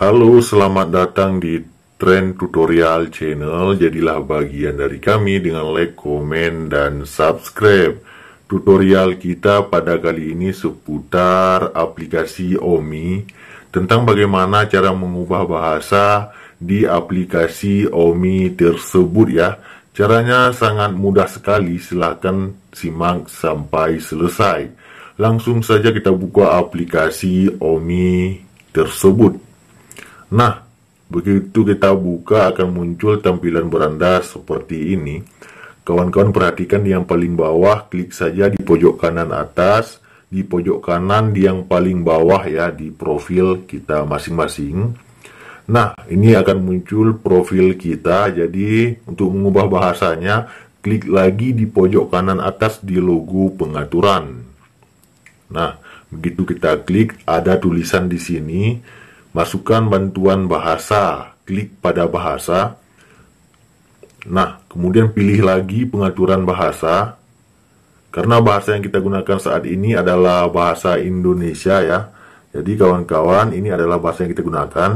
Halo, selamat datang di Trend Tutorial Channel. Jadilah bagian dari kami dengan like, komen, dan subscribe. Tutorial kita pada kali ini seputar aplikasi OMI tentang bagaimana cara mengubah bahasa di aplikasi OMI tersebut ya. Caranya sangat mudah sekali, silahkan simak sampai selesai. Langsung saja kita buka aplikasi OMI tersebut. Nah, begitu kita buka akan muncul tampilan beranda seperti ini. Kawan-kawan perhatikan yang paling bawah, klik saja di pojok kanan atas, di pojok kanan di yang paling bawah ya, di profil kita masing-masing. Nah, ini akan muncul profil kita, jadi untuk mengubah bahasanya, klik lagi di pojok kanan atas di logo pengaturan. Nah, begitu kita klik, ada tulisan di sini, Masukkan bantuan bahasa, klik pada bahasa. Nah, kemudian pilih lagi pengaturan bahasa. Karena bahasa yang kita gunakan saat ini adalah bahasa Indonesia ya. Jadi kawan-kawan, ini adalah bahasa yang kita gunakan.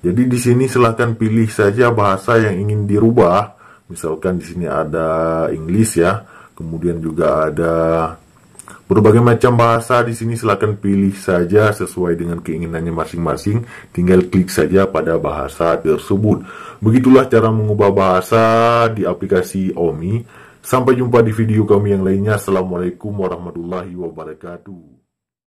Jadi di sini silahkan pilih saja bahasa yang ingin dirubah. Misalkan di sini ada Inggris ya, kemudian juga ada Berbagai macam bahasa di sini silahkan pilih saja sesuai dengan keinginannya masing-masing. Tinggal klik saja pada bahasa tersebut. Begitulah cara mengubah bahasa di aplikasi OMI. Sampai jumpa di video kami yang lainnya. Assalamualaikum warahmatullahi wabarakatuh.